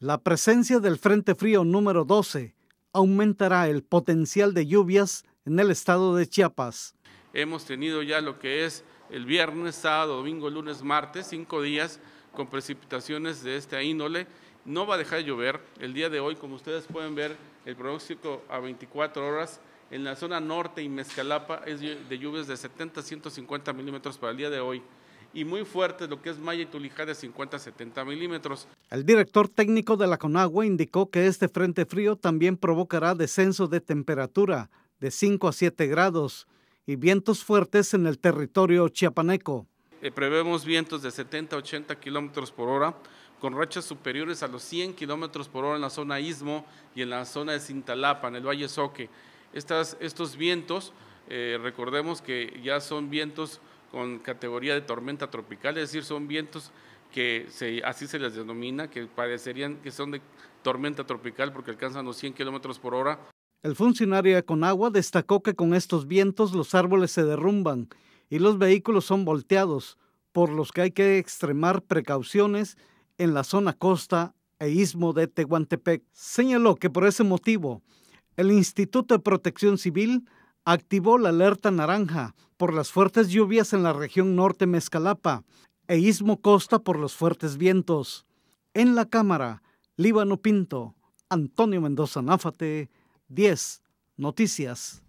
La presencia del Frente Frío número 12 aumentará el potencial de lluvias en el estado de Chiapas. Hemos tenido ya lo que es el viernes, sábado, domingo, lunes, martes, cinco días con precipitaciones de esta índole. No va a dejar de llover. El día de hoy, como ustedes pueden ver, el pronóstico a 24 horas en la zona norte y Mezcalapa es de lluvias de 70 a 150 milímetros para el día de hoy y muy fuertes, lo que es malla y tulijá de 50 a 70 milímetros. El director técnico de la Conagua indicó que este frente frío también provocará descenso de temperatura de 5 a 7 grados y vientos fuertes en el territorio chiapaneco. Eh, prevemos vientos de 70 a 80 kilómetros por hora, con rachas superiores a los 100 kilómetros por hora en la zona Istmo y en la zona de Cintalapa, en el Valle Soque. Estas, estos vientos eh, recordemos que ya son vientos con categoría de tormenta tropical, es decir, son vientos que así se les denomina, que parecerían que son de tormenta tropical porque alcanzan los 100 kilómetros por hora. El funcionario de Conagua destacó que con estos vientos los árboles se derrumban y los vehículos son volteados, por los que hay que extremar precauciones en la zona costa e ismo de Tehuantepec. Señaló que por ese motivo el Instituto de Protección Civil activó la alerta naranja por las fuertes lluvias en la región norte Mezcalapa e Istmo Costa por los fuertes vientos. En la Cámara, Líbano Pinto, Antonio Mendoza Náfate, 10 Noticias.